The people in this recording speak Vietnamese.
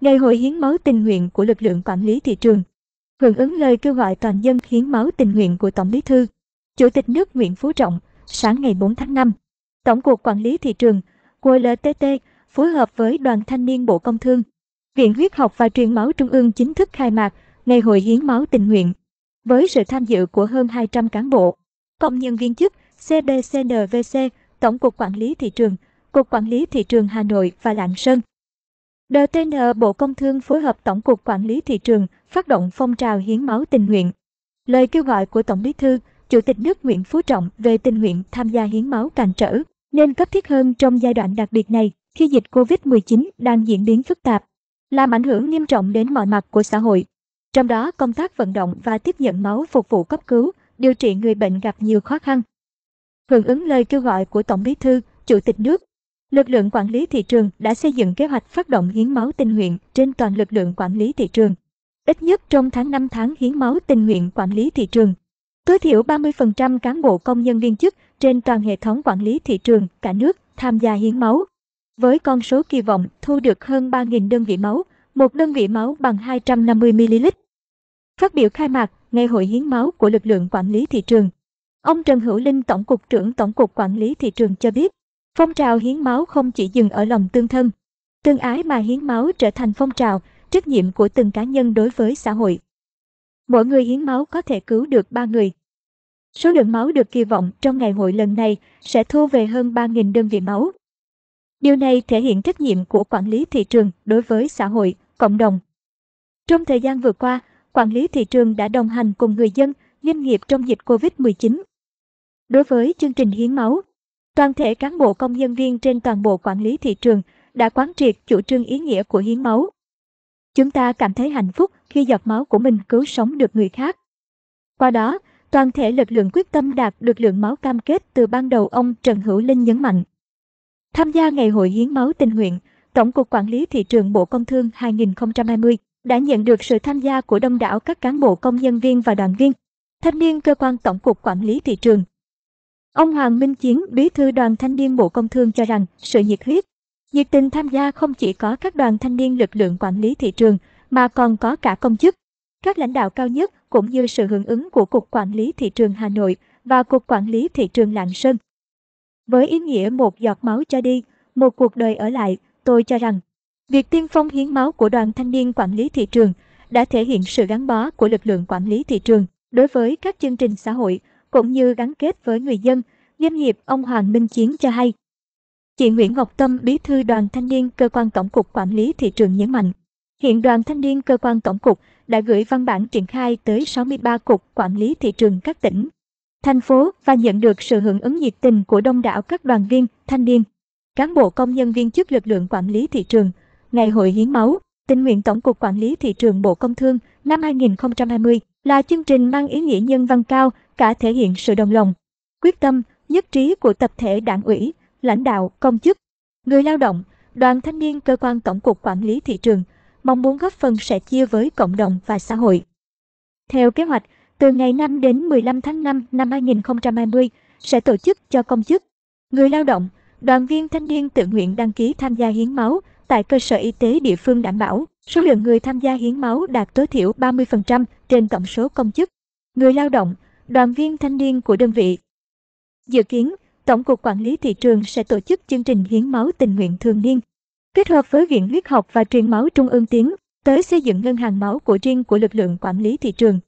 Ngày hội hiến máu tình nguyện của lực lượng quản lý thị trường. Hưởng ứng lời kêu gọi toàn dân hiến máu tình nguyện của Tổng Bí thư, Chủ tịch nước Nguyễn Phú Trọng, sáng ngày 4 tháng 5, Tổng cục Quản lý thị trường, QLTT phối hợp với Đoàn Thanh niên Bộ Công Thương, Viện Huyết học và Truyền máu Trung ương chính thức khai mạc Ngày hội hiến máu tình nguyện với sự tham dự của hơn 200 cán bộ, công nhân viên chức CBCNVC, Tổng cục Quản lý thị trường, Cục Quản lý thị trường Hà Nội và Lạng Sơn. DTN Bộ Công Thương phối hợp Tổng cục Quản lý Thị trường phát động phong trào hiến máu tình nguyện. Lời kêu gọi của Tổng Bí thư, Chủ tịch nước Nguyễn Phú Trọng về tình nguyện tham gia hiến máu càng trở nên cấp thiết hơn trong giai đoạn đặc biệt này khi dịch COVID-19 đang diễn biến phức tạp, làm ảnh hưởng nghiêm trọng đến mọi mặt của xã hội. Trong đó, công tác vận động và tiếp nhận máu phục vụ cấp cứu, điều trị người bệnh gặp nhiều khó khăn. Hưởng ứng lời kêu gọi của Tổng Bí thư, Chủ tịch nước, Lực lượng quản lý thị trường đã xây dựng kế hoạch phát động hiến máu tình nguyện trên toàn lực lượng quản lý thị trường. Ít nhất trong tháng 5 tháng hiến máu tình nguyện quản lý thị trường. Tối thiểu 30% cán bộ công nhân viên chức trên toàn hệ thống quản lý thị trường cả nước tham gia hiến máu. Với con số kỳ vọng thu được hơn 3.000 đơn vị máu, một đơn vị máu bằng 250ml. Phát biểu khai mạc Ngày hội hiến máu của lực lượng quản lý thị trường, ông Trần Hữu Linh Tổng cục trưởng Tổng cục Quản lý Thị trường cho biết, Phong trào hiến máu không chỉ dừng ở lòng tương thân, tương ái mà hiến máu trở thành phong trào, trách nhiệm của từng cá nhân đối với xã hội. Mỗi người hiến máu có thể cứu được ba người. Số lượng máu được kỳ vọng trong ngày hội lần này sẽ thu về hơn ba nghìn đơn vị máu. Điều này thể hiện trách nhiệm của quản lý thị trường đối với xã hội, cộng đồng. Trong thời gian vừa qua, quản lý thị trường đã đồng hành cùng người dân, doanh nghiệp trong dịch Covid-19. Đối với chương trình hiến máu, Toàn thể cán bộ công nhân viên trên toàn bộ quản lý thị trường đã quán triệt chủ trương ý nghĩa của hiến máu. Chúng ta cảm thấy hạnh phúc khi giọt máu của mình cứu sống được người khác. Qua đó, toàn thể lực lượng quyết tâm đạt được lượng máu cam kết từ ban đầu ông Trần Hữu Linh nhấn mạnh. Tham gia ngày hội hiến máu tình nguyện, Tổng cục Quản lý Thị trường Bộ Công Thương 2020 đã nhận được sự tham gia của đông đảo các cán bộ công nhân viên và đoàn viên, thanh niên cơ quan Tổng cục Quản lý Thị trường, Ông Hoàng Minh Chiến, bí thư đoàn thanh niên Bộ Công Thương cho rằng sự nhiệt huyết, nhiệt tình tham gia không chỉ có các đoàn thanh niên lực lượng quản lý thị trường mà còn có cả công chức. Các lãnh đạo cao nhất cũng như sự hưởng ứng của Cục Quản lý Thị trường Hà Nội và Cục Quản lý Thị trường Lạng Sơn. Với ý nghĩa một giọt máu cho đi, một cuộc đời ở lại, tôi cho rằng việc tiên phong hiến máu của đoàn thanh niên quản lý thị trường đã thể hiện sự gắn bó của lực lượng quản lý thị trường đối với các chương trình xã hội cũng như gắn kết với người dân, doanh nghiệp ông Hoàng Minh Chiến cho hay. Chị Nguyễn Ngọc Tâm, bí thư đoàn thanh niên cơ quan tổng cục quản lý thị trường nhấn mạnh, hiện đoàn thanh niên cơ quan tổng cục đã gửi văn bản triển khai tới 63 cục quản lý thị trường các tỉnh, thành phố và nhận được sự hưởng ứng nhiệt tình của đông đảo các đoàn viên, thanh niên, cán bộ công nhân viên chức lực lượng quản lý thị trường, ngày hội hiến máu, tình nguyện Tổng cục Quản lý Thị trường Bộ Công Thương năm 2020 là chương trình mang ý nghĩa nhân văn cao, cả thể hiện sự đồng lòng, quyết tâm, nhất trí của tập thể đảng ủy, lãnh đạo, công chức, người lao động, đoàn thanh niên cơ quan tổng cục quản lý thị trường, mong muốn góp phần sẻ chia với cộng đồng và xã hội. Theo kế hoạch, từ ngày 5 đến 15 tháng 5 năm 2020 sẽ tổ chức cho công chức, người lao động, đoàn viên thanh niên tự nguyện đăng ký tham gia hiến máu tại cơ sở y tế địa phương đảm bảo. Số lượng người tham gia hiến máu đạt tối thiểu 30% trên tổng số công chức, người lao động, đoàn viên thanh niên của đơn vị. Dự kiến, Tổng cục Quản lý Thị trường sẽ tổ chức chương trình hiến máu tình nguyện thường niên, kết hợp với Viện Huyết học và Truyền máu Trung ương Tiến tới xây dựng ngân hàng máu của riêng của lực lượng quản lý thị trường.